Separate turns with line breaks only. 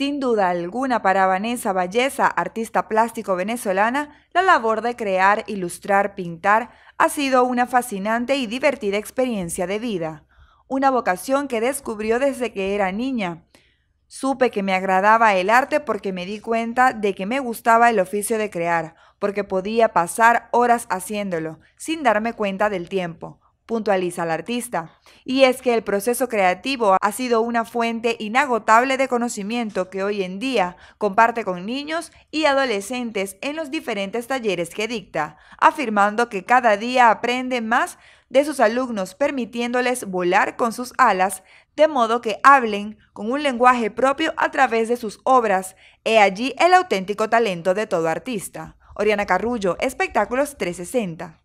Sin duda alguna para Vanessa Valleza, artista plástico venezolana, la labor de crear, ilustrar, pintar ha sido una fascinante y divertida experiencia de vida, una vocación que descubrió desde que era niña. Supe que me agradaba el arte porque me di cuenta de que me gustaba el oficio de crear, porque podía pasar horas haciéndolo, sin darme cuenta del tiempo, puntualiza el artista. Y es que el proceso creativo ha sido una fuente inagotable de conocimiento que hoy en día comparte con niños y adolescentes en los diferentes talleres que dicta, afirmando que cada día aprende más de sus alumnos permitiéndoles volar con sus alas, de modo que hablen con un lenguaje propio a través de sus obras. He allí el auténtico talento de todo artista. Oriana Carrullo, Espectáculos 360.